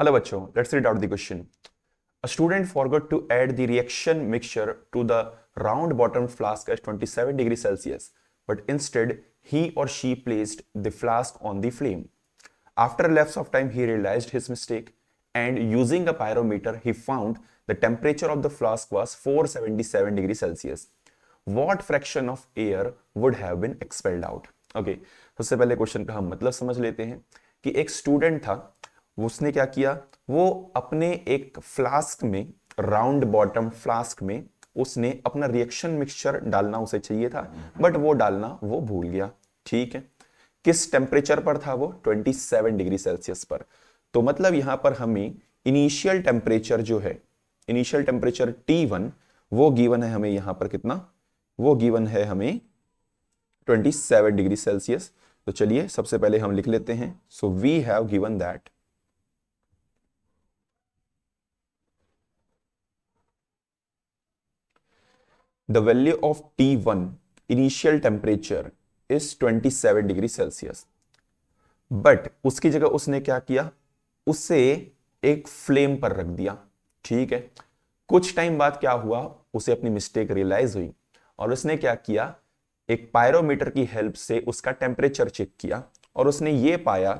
Hello बच्चों let's read out the student forgot to add the reaction mixture to the round bottom flask at 27 degree Celsius but instead he और she placed the flask on the flame after lapse of time he realised his mistake and using a pyrometer he found the temperature of the flask was 477 degree Celsius what fraction of air would have been expelled out okay सबसे पहले question का हम मतलब समझ लेते हैं कि एक स्टूडेंट था उसने क्या किया वो अपने एक फ्लास्क में राउंड बॉटम फ्लास्क में उसने अपना रिएक्शन मिक्सचर डालना उसे चाहिए था बट वो डालना वो भूल गया ठीक है किस टेम्परेचर पर था वो 27 डिग्री सेल्सियस पर तो मतलब यहां पर हमें इनिशियल टेम्परेचर जो है इनिशियल टेम्परेचर T1 वो गिवन है हमें यहां पर कितना वो गिवन है हमें 27 डिग्री सेल्सियस तो चलिए सबसे पहले हम लिख लेते हैं so we have given that the value of T1 initial temperature is 27 degree Celsius but उसकी जगह उसने क्या किया उसे एक फ्लेम पर रख दिया ठीक है कुछ टाइम बाद क्या हुआ उसे अपनी मिस्टेक रियलाइज हुई और उसने क्या किया एक पायरोमीटर की हेल्प से उसका टेम्परेचर चेक किया और उसने ये पाया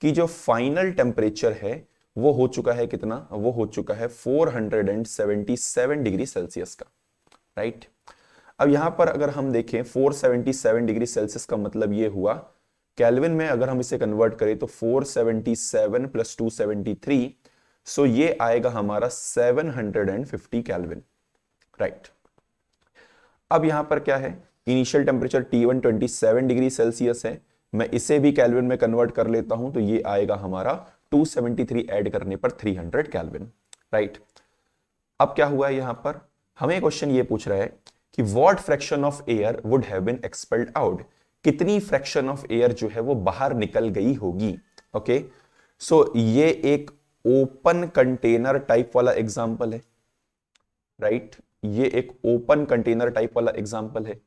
कि जो फाइनल टेम्परेचर है वो हो चुका है कितना वो हो चुका है 477 डिग्री सेल्सियस का राइट अब यहां पर अगर हम देखें 477 डिग्री सेल्सियस का मतलब ये हुआ कैलविन में अगर हम इसे कन्वर्ट करें तो 477 प्लस टू सो ये आएगा हमारा 750 कैलविन राइट अब यहां पर क्या है initial temperature T1 27 degree Celsius है मैं इसे भी कैलविन में कन्वर्ट कर लेता हूं तो ये आएगा हमारा 273 ऐड करने पर 300 कैलविन राइट अब क्या हुआ है यहां पर हमें क्वेश्चन ये पूछ रहा है कि what fraction of air would have been expelled out कितनी फ्रैक्शन ऑफ एयर जो है वो बाहर निकल गई होगी ओके okay? सो so, ये एक ओपन कंटेनर टाइप वाला एग्जाम्पल है राइट right? ये एक ओपन कंटेनर टाइप वाला एग्जाम्पल है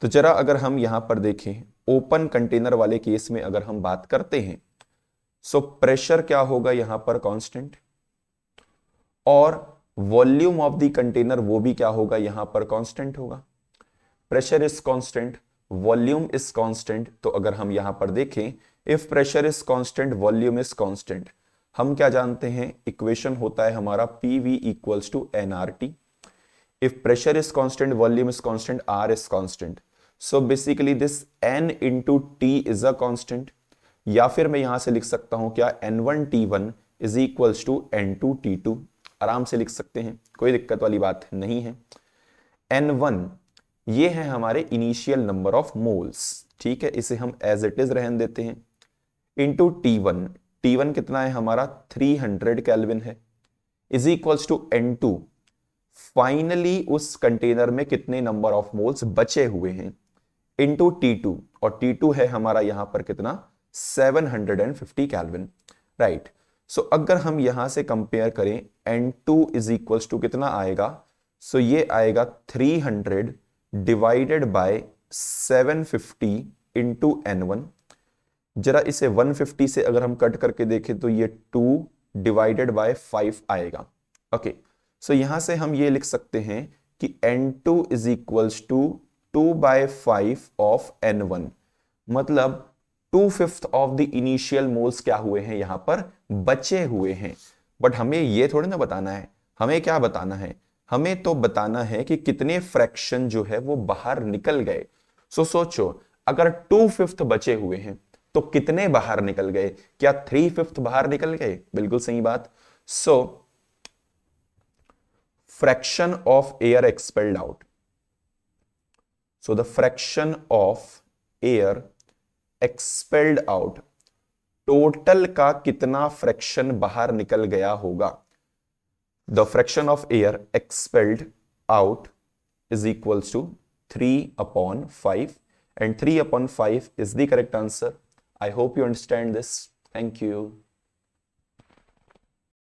तो जरा अगर हम यहां पर देखें ओपन कंटेनर वाले केस में अगर हम बात करते हैं सो so प्रेशर क्या होगा यहां पर कांस्टेंट और वॉल्यूम ऑफ द कंटेनर वो भी क्या होगा यहां पर कांस्टेंट होगा pressure is constant volume is constant तो अगर हम यहां पर देखें if pressure is constant volume is constant हम क्या जानते हैं इक्वेशन होता है हमारा P V equals to N R T if pressure is constant volume is constant R is constant so basically this N into T is a constant या फिर मैं यहां से लिख सकता हूं क्या N one T one is equals to N two T two आराम से लिख सकते हैं कोई दिक्कत वाली बात नहीं है एन वन ये है हमारे इनिशियल नंबर ऑफ मोल्स ठीक है इसे हम एज इट इज रहन देते हैं into T one T one कितना है हमारा 300 हंड्रेड कैलविन है is equals to N two finally उस कंटेनर में कितने नंबर ऑफ मोल्स बचे हुए हैं इंटू टी टू और टी टू है हमारा यहां पर कितना 750 hundred and fifty kelvin right right. So so, अगर हम यहां से कंपेयर करें N two is equals to कितना आएगा सो so, ये आएगा 300 divided by seven fifty into N one जरा इसे 150 से अगर हम कट करके देखें तो ये 2 डिवाइडेड बाय 5 आएगा ओके okay. सो so, यहां से हम ये लिख सकते हैं कि N two is equals to two by five of N one मतलब two fifth of the initial moles क्या हुए हैं यहां पर बचे हुए हैं बट हमें ये थोड़े ना बताना है हमें क्या बताना है हमें तो बताना है कि कितने फ्रैक्शन जो है वो बाहर निकल गए सो so, सोचो अगर टू फिफ्थ बचे हुए हैं तो कितने बाहर निकल गए क्या थ्री फिफ्थ बाहर निकल गए बिल्कुल सही बात so fraction of air expelled out so the fraction of air expelled out total का कितना फ्रैक्शन बाहर निकल गया होगा the fraction of air expelled out is equals to three upon five and three upon five is the correct answer I hope you understand this thank you